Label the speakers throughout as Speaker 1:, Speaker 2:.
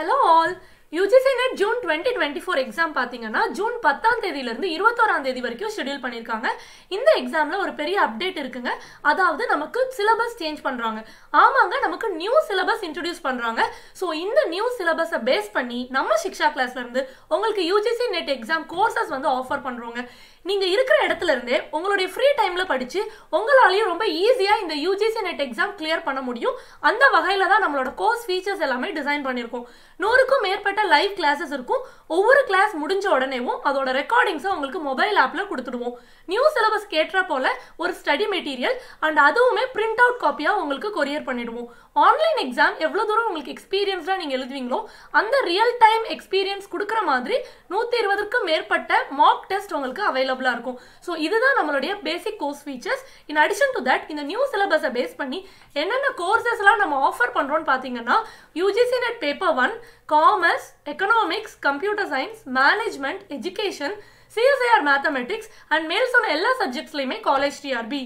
Speaker 1: hello all UGC NET June twenty twenty four exam பார்த்தீங்கன்னா ஜூன் பத்தாம் தேதியிலேருந்து இருபத்தோராம் தேதி வரைக்கும் ஷெடியூல் பண்ணியிருக்காங்க இந்த எக்ஸாமில் ஒரு பெரிய அப்டேட் இருக்குங்க அதாவது நமக்கு சிலபஸ் சேஞ்ச் பண்ணுறாங்க ஆமாங்க நமக்கு நியூ சிலபஸ் இன்ட்ரடியூஸ் பண்ணுறாங்க ஸோ இந்த நியூ சிலபஸை பேஸ் பண்ணி நம்ம சிக்ஷா கிளாஸ்லேருந்து உங்களுக்கு யூஜிசி நெட் எக்ஸாம் கோர்சஸ் வந்து ஆஃபர் பண்ணுறோங்க நீங்க இருக்கிற இடத்துல இருந்தே உங்களுடைய ஃப்ரீ டைம்ல படிச்சு உங்களாலையும் ரொம்ப ஈஸியா இந்த யூஜிசி நெட் எக்ஸாம் கிளியர் பண்ண முடியும் அந்த வகையில தான் நம்மளோட கோர்ஸ் ஃபீச்சர்ஸ் எல்லாமே டிசைன் பண்ணியிருக்கோம் நூறுக்கும் மேற்பட்ட லைவ் கிளாஸஸ் இருக்கும் ஒவ்வொரு கிளாஸ் முடிஞ்ச உடனேவும் அதோட ரெக்கார்டிங்ஸும் உங்களுக்கு மொபைல் ஆப்ல கொடுத்துடுவோம் நியூ சிலபஸ் கேட்ட போல ஒரு ஸ்டடி மெட்டீரியல் அண்ட் அதுவுமே பிரிண்ட் அவுட் காப்பியா உங்களுக்கு கொரியர் பண்ணிடுவோம் ஆன்லைன் எக்ஸாம் எவ்வளோ தூரம் உங்களுக்கு எக்ஸ்பீரியன்ஸ்லாம் நீங்கள் எழுதுவீங்களோ அந்த ரியல் டைம் எக்ஸ்பீரியன்ஸ் கொடுக்குற மாதிரி நூற்றி இருபதுக்கு மேற்பட்ட மாக் டெஸ்ட் உங்களுக்கு அவைலபிளாக இருக்கும் ஸோ இதுதான் நம்மளுடைய basic course features in addition to that இந்த நியூ சிலபஸை பேஸ் பண்ணி என்னென்ன கோர்சஸ்லாம் நம்ம ஆஃபர் பண்ணுறோன்னு பார்த்தீங்கன்னா UGC NET paper one commerce economics computer science management education CSIR mathematics and மேல் சொன்ன எல்லா சப்ஜெக்ட்ஸ்லையுமே college TRB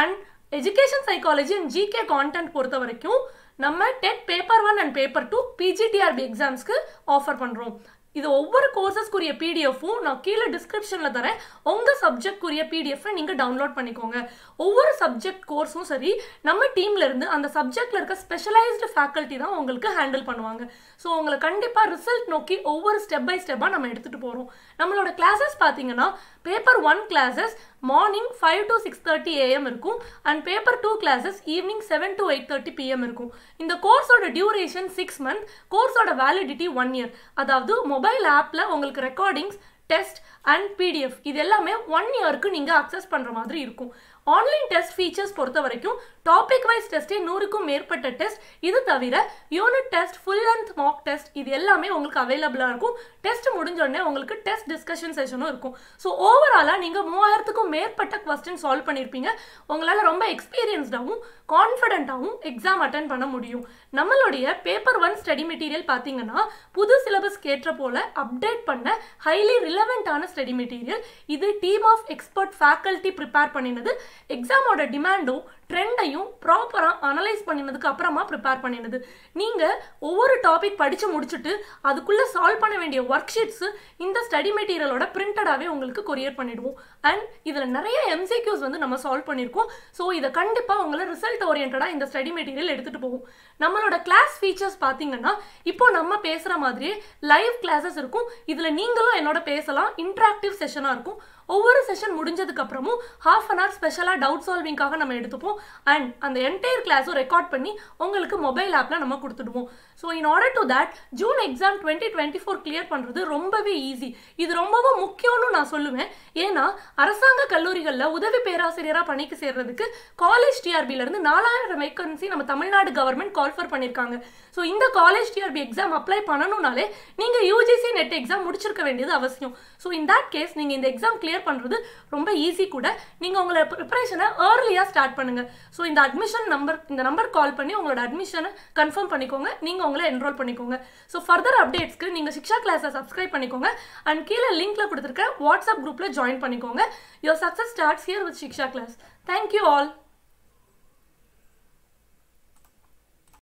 Speaker 1: and education psychology and GK content பொறுத்த வரைக்கும் நம்ம TET paper one and paper two PGTRB எக்ஸாம்ஸ்க்கு ஆஃபர் பண்ணுறோம் இது ஒவ்வொரு கோர்சஸ்க்குரிய பிடிஎஃப்பும் நான் கீழே டிஸ்கிரிப்ஷனில் தரேன் உங்கள் சப்ஜெக்ட்க்குரிய பிடிஎஃப்பை நீங்கள் டவுன்லோட் பண்ணிக்கோங்க ஒவ்வொரு சப்ஜெக்ட் கோர்ஸும் சரி நம்ம டீம்லேருந்து அந்த சப்ஜெக்டில் இருக்க ஸ்பெஷலைஸ்டு ஃபேக்கல்ட்டி தான் உங்களுக்கு ஹேண்டில் பண்ணுவாங்க ஸோ உங்களை கண்டிப்பாக ரிசல்ட் நோக்கி ஒவ்வொரு ஸ்டெப் பை ஸ்டெப்பாக நம்ம எடுத்துகிட்டு போகிறோம் நம்மளோட கிளாஸஸ் பார்த்தீங்கன்னா paper one classes morning five to six thirty AM இருக்கும் and paper two classes evening seven to eight thirty PM இருக்கும் இந்த கோர்ஸோட டியூரேஷன் சிக்ஸ் மந்த் கோர்ஸோட வேலிடிட்டி ஒன் இயர் அதாவது மொபைல் ஆப்பில் உங்களுக்கு ரெக்கார்டிங்ஸ் டெஸ்ட் அண்ட் பிடிஎஃப் இது எல்லாமே ஒன் இயருக்கு நீங்கள் அக்சஸ் பண்ணுற மாதிரி இருக்கும் ஆன்லைன் டெஸ்ட் ஃபீச்சர்ஸ் பொறுத்த வரைக்கும் டாபிக் வைஸ் டெஸ்டே நூறுக்கும் மேற்பட்ட டெஸ்ட் இது தவிர unit test full length mock test இது எல்லாமே உங்களுக்கு அவைலபிளாக இருக்கும் டெஸ்ட் முடிஞ்ச உடனே உங்களுக்கு டெஸ்ட் டிஸ்கஷன் செஷனும் இருக்கும் ஸோ ஓவராலாக நீங்கள் மூவாயிரத்துக்கும் மேற்பட்ட கொஸ்டின் சால்வ் பண்ணியிருப்பீங்க உங்களால் ரொம்ப எக்ஸ்பீரியன்ஸ்டாகவும் கான்ஃபிடென்ட்டாகவும் எக்ஸாம் அட்டன் பண்ண முடியும் நம்மளுடைய பேப்பர் ஒன் ஸ்டடி மெட்டீரியல் பார்த்தீங்கன்னா புது சிலபஸ் கேட்ட போல அப்டேட் பண்ண ஹைலி ரிலவெண்ட்டான ஸ்டடி மெட்டீரியல் இது team of expert faculty prepare பண்ணினது exam order demand ட்ரெண்டையும் ப்ராப்பராக அனலைஸ் பண்ணினதுக்கு அப்புறமா ப்ரிப்பேர் பண்ணினது நீங்கள் ஒவ்வொரு டாபிக் படித்து முடிச்சுட்டு அதுக்குள்ளே சால்வ் பண்ண வேண்டிய ஒர்க் ஷீட்ஸு இந்த ஸ்டடி மெட்டீரியலோட பிரிண்டடாகவே உங்களுக்கு கொரியர் பண்ணிவிடுவோம் அண்ட் இதில் நிறைய எம்சிக்யூஸ் வந்து நம்ம சால்வ் பண்ணியிருக்கோம் ஸோ இதை கண்டிப்பாக உங்களை ரிசல்ட் ஓரியன்டாக இந்த ஸ்டடி மெட்டீரியல் எடுத்துகிட்டு போகும் நம்மளோட கிளாஸ் ஃபீச்சர்ஸ் பார்த்தீங்கன்னா இப்போ நம்ம பேசுகிற மாதிரியே லைவ் கிளாஸஸ் இருக்கும் இதில் நீங்களும் என்னோட பேசலாம் இன்ட்ராக்டிவ் செஷனாக இருக்கும் ஒவ்வொரு செஷன் முடிஞ்சதுக்கப்புறமும் ஹாஃப் அன் ஹவர் ஸ்பெஷலாக டவுட் சால்விங்காக நம்ம எடுத்துப்போம் அண்ட் அந்த என்டையர் கிளாஸும் ரெக்கார்ட் பண்ணி உங்களுக்கு மொபைல் ஆப்பில் நம்ம கொடுத்துடுவோம் so in order to that June exam twenty twenty four clear பண்ணுறது ரொம்பவே ஈஸி இது ரொம்பவும் முக்கியம்னு நான் சொல்லுவேன் ஏன்னா அரசாங்க கல்லூரிகளில் உதவி பேராசிரியராக பணிக்கு சேர்றதுக்கு காலேஜ் டிஆர்பியிலேருந்து நாலாயிரம் வேக்கன்சி நம்ம தமிழ்நாடு கவர்மெண்ட் கால்ஃபர் பண்ணியிருக்காங்க ஸோ இந்த காலேஜ் டிஆர்பி எக்ஸாம் அப்ளை பண்ணணும்னாலே நீங்கள் யூஜிசி நெட் எக்ஸாம் முடிச்சிருக்க வேண்டியது அவசியம் ஸோ இன் தட் கேஸ் நீங்கள் இந்த எக்ஸாம் கிளியர் பண்ணுறது ரொம்ப ஈஸி கூட நீங்கள் உங்களை ப்ரிப்பரேஷனை ஏர்லியாக ஸ்டார்ட் பண்ணுங்கள் ஸோ இந்த அட்மிஷன் நம்பர் இந்த நம்பர் கால் பண்ணி உங்களோட அட்மிஷனை கன்ஃபார்ம் பண்ணிக்கோங்க நீங்கள் உங்களை என்ரோல் பண்ணிக்கோங்க ஸோ ஃபர்தர் அப்டேட்ஸ்க்கு நீங்கள் சிக்ஷா கிளாஸை சப்ஸ்கிரைப் பண்ணிக்கோங்க அண்ட் கீழே லிங்க்ல கொடுத்துருக்க வாட்ஸ்அப் குரூப்பில் ஜாயின் பண்ணிக்கோங்க your success starts here with Shiksha class thank you all